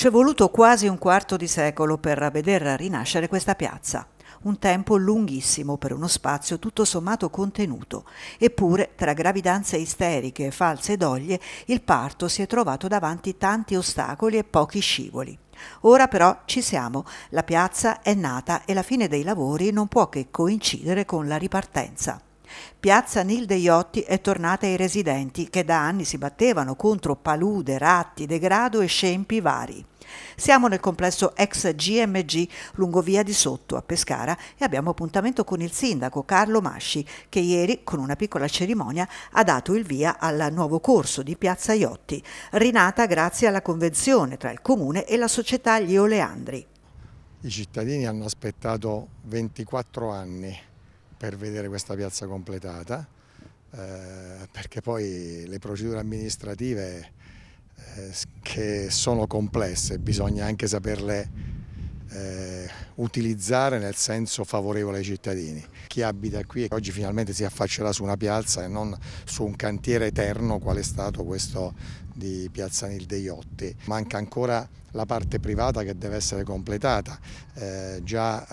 Ci è voluto quasi un quarto di secolo per veder rinascere questa piazza un tempo lunghissimo per uno spazio tutto sommato contenuto, eppure tra gravidanze isteriche, e false doglie, il parto si è trovato davanti tanti ostacoli e pochi scivoli. Ora però ci siamo, la piazza è nata e la fine dei lavori non può che coincidere con la ripartenza. Piazza Nilde Iotti è tornata ai residenti che da anni si battevano contro palude, ratti, degrado e scempi vari. Siamo nel complesso ex GMG lungo via di Sotto a Pescara e abbiamo appuntamento con il sindaco Carlo Masci che ieri con una piccola cerimonia ha dato il via al nuovo corso di Piazza Iotti, rinata grazie alla convenzione tra il comune e la società Gli Oleandri. I cittadini hanno aspettato 24 anni per vedere questa piazza completata eh, perché poi le procedure amministrative eh, che sono complesse, bisogna anche saperle eh, utilizzare nel senso favorevole ai cittadini. Chi abita qui oggi finalmente si affaccerà su una piazza e non su un cantiere eterno quale è stato questo di Piazza Nil dei Otti. Manca ancora la parte privata che deve essere completata, eh, già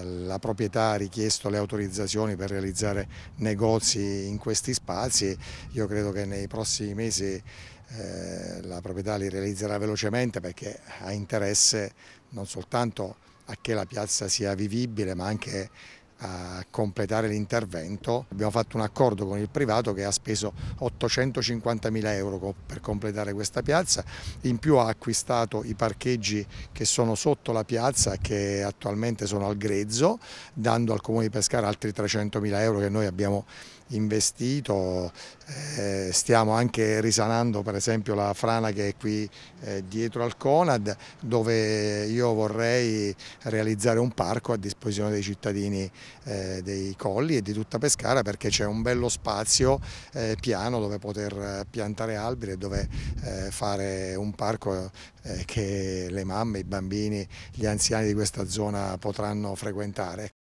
eh, la proprietà ha richiesto le autorizzazioni per realizzare negozi in questi spazi, io credo che nei prossimi mesi eh, la proprietà li realizzerà velocemente perché ha interesse non soltanto a che la piazza sia vivibile ma anche a completare l'intervento. Abbiamo fatto un accordo con il privato che ha speso 850 mila euro per completare questa piazza, in più ha acquistato i parcheggi che sono sotto la piazza che attualmente sono al grezzo, dando al Comune di Pescara altri 300 mila euro che noi abbiamo investito, eh, stiamo anche risanando per esempio la frana che è qui eh, dietro al Conad dove io vorrei realizzare un parco a disposizione dei cittadini eh, dei colli e di tutta Pescara perché c'è un bello spazio eh, piano dove poter eh, piantare alberi e dove eh, fare un parco eh, che le mamme, i bambini, gli anziani di questa zona potranno frequentare.